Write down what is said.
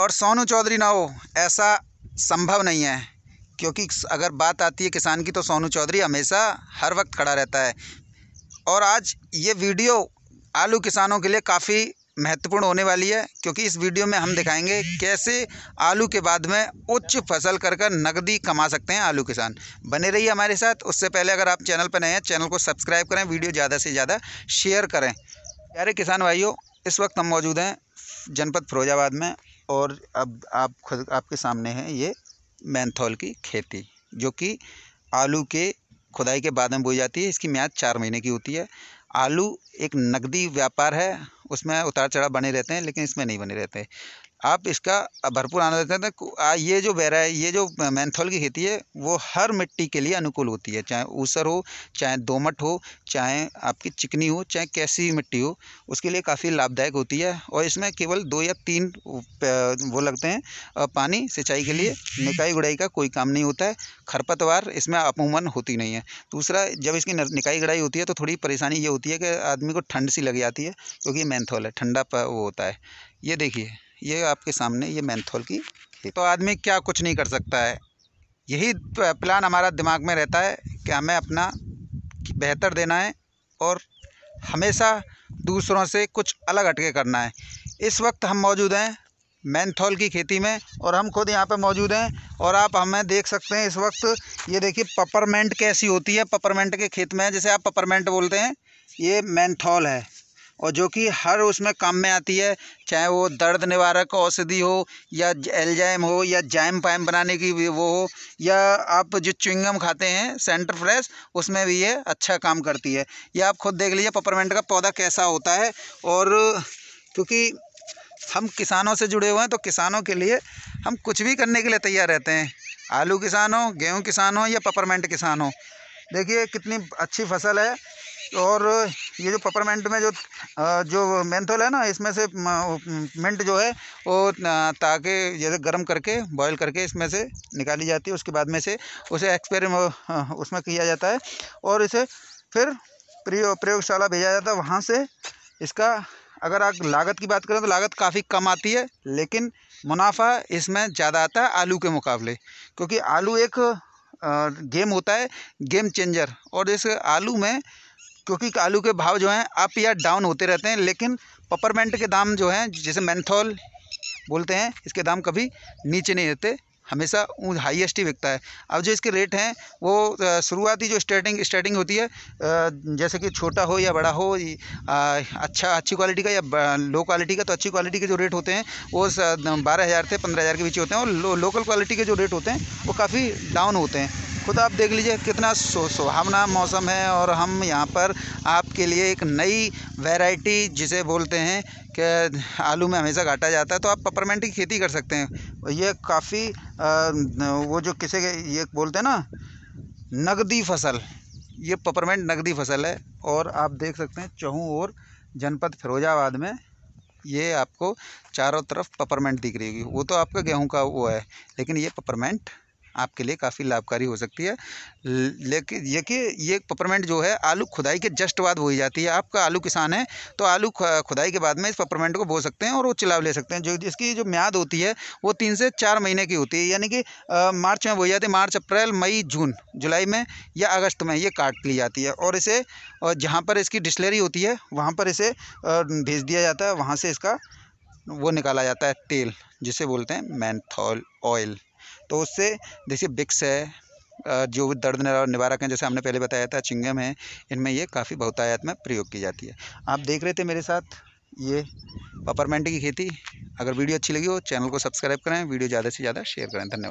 और सोनू चौधरी ना हो ऐसा संभव नहीं है क्योंकि अगर बात आती है किसान की तो सोनू चौधरी हमेशा हर वक्त खड़ा रहता है और आज ये वीडियो आलू किसानों के लिए काफ़ी महत्वपूर्ण होने वाली है क्योंकि इस वीडियो में हम दिखाएंगे कैसे आलू के बाद में उच्च फसल कर कर नकदी कमा सकते हैं आलू किसान बने रहिए हमारे साथ उससे पहले अगर आप चैनल पर नए हैं चैनल को सब्सक्राइब करें वीडियो ज़्यादा से ज़्यादा शेयर करें प्यारे किसान भाइयों इस वक्त हम मौजूद हैं जनपद फिरोजाबाद में और अब आप खुद आपके सामने है ये मैंथॉल की खेती जो कि आलू के खुदाई के बाद में बोई जाती है इसकी म्याद चार महीने की होती है आलू एक नकदी व्यापार है उसमें उतार चढ़ाव बने रहते हैं लेकिन इसमें नहीं बने रहते आप इसका भरपूर आनंद लेते हैं ये जो बहरा है ये जो मैंथोल की खेती है वो हर मिट्टी के लिए अनुकूल होती है चाहे ऊसर हो चाहे दोमट हो चाहे आपकी चिकनी हो चाहे कैसी मिट्टी हो उसके लिए काफ़ी लाभदायक होती है और इसमें केवल दो या तीन वो लगते हैं पानी सिंचाई के लिए निकाई गुड़ाई का कोई काम नहीं होता है खरपतवार इसमें अमूमन होती नहीं है दूसरा जब इसकी निकाई गुड़ाई होती है तो थोड़ी परेशानी ये होती है कि आदमी को ठंड सी लग जाती है क्योंकि मैंथोल है ठंडा वो होता है ये देखिए ये आपके सामने ये मैंथोल की तो आदमी क्या कुछ नहीं कर सकता है यही प्लान हमारा दिमाग में रहता है कि हमें अपना बेहतर देना है और हमेशा दूसरों से कुछ अलग हटके करना है इस वक्त हम मौजूद हैं मैंथॉल की खेती में और हम खुद यहाँ पर मौजूद हैं और आप हमें देख सकते हैं इस वक्त ये देखिए पपरमेंट कैसी होती है पपरमेंट के खेत में जैसे आप पपरमेंट बोलते हैं ये मैंथॉल है और जो कि हर उसमें काम में आती है चाहे वो दर्द निवारक औषधि हो या एलजाइम हो या जैम पैम बनाने की भी वो हो या आप जो चुंगम खाते हैं सेंटर फ्रेश उसमें भी ये अच्छा काम करती है या आप खुद देख लीजिए पपरमेंट का पौधा कैसा होता है और क्योंकि हम किसानों से जुड़े हुए हैं तो किसानों के लिए हम कुछ भी करने के लिए तैयार रहते हैं आलू किसान हो गेहूँ किसान हो या पपरमेंट किसान हो देखिए कितनी अच्छी फसल है और ये जो पेपरमेंट में जो जो मेंथोल है ना इसमें से मिंट जो है वो ताकि जैसे गर्म करके बॉयल करके इसमें से निकाली जाती है उसके बाद में से उसे एक्सपेर उसमें किया जाता है और इसे फिर प्रयोग प्रयोगशाला भेजा जाता है वहाँ से इसका अगर आप लागत की बात करें तो लागत काफ़ी कम आती है लेकिन मुनाफा इसमें ज़्यादा आता है आलू के मुकाबले क्योंकि आलू एक गेम होता है गेम चेंजर और इस आलू में क्योंकि आलू के भाव जो हैं अप या डाउन होते रहते हैं लेकिन पपरमेंट के दाम जो हैं जैसे मैंथोल बोलते हैं इसके दाम कभी नीचे नहीं रहते हमेशा ऊँच हाइएस्ट ही बिकता है अब जो इसके रेट हैं वो शुरुआती जो स्टार्टिंग स्टार्टिंग होती है जैसे कि छोटा हो या बड़ा हो अच्छा अच्छी क्वालिटी का या लो क्वालिटी का तो अच्छी क्वालिटी के जो रेट होते हैं वो बारह हज़ार से पंद्रह हज़ार के बीच होते हैं और लो, लोकल क्वालिटी के जो रेट होते हैं वो काफ़ी डाउन होते हैं खुद आप देख लीजिए कितना सुहावना मौसम है और हम यहाँ पर आपके लिए एक नई वैरायटी जिसे बोलते हैं कि आलू में हमेशा घाटा जाता है तो आप पपरमेंट की खेती कर सकते हैं ये काफ़ी वो जो किसे ये बोलते हैं ना नगदी फसल ये पपरमेंट नगदी फसल है और आप देख सकते हैं चहू और जनपद फिरोजाबाद में ये आपको चारों तरफ पपरमेंट दिख रही होगी वो तो आपका गेहूं का वो है लेकिन ये पपरमेंट आपके लिए काफ़ी लाभकारी हो सकती है लेकिन ये कि ये पपरमेंट जो है आलू खुदाई के जस्ट बाद बोई जाती है आपका आलू किसान है तो आलू खुदाई के बाद में इस पपरमेंट को बो सकते हैं और वो चिलाव ले सकते हैं जो इसकी जो म्याद होती है वो तीन से चार महीने की होती है यानी कि मार्च में बोई जाती है मार्च अप्रैल मई जून जुलाई में या अगस्त में ये काट ली जाती है और इसे जहाँ पर इसकी डिस्लरी होती है वहाँ पर इसे भेज दिया जाता है वहाँ से इसका वो निकाला जाता है तेल जिसे बोलते हैं मैंथॉल ऑयल तो उससे देखिए बिक्स है जो दर्द निवारक हैं जैसे हमने पहले बताया था चिंगम है इनमें ये काफ़ी बहुतायात में प्रयोग की जाती है आप देख रहे थे मेरे साथ ये पपरमेंट की खेती अगर वीडियो अच्छी लगी हो चैनल को सब्सक्राइब करें वीडियो ज़्यादा से ज़्यादा शेयर करें धन्यवाद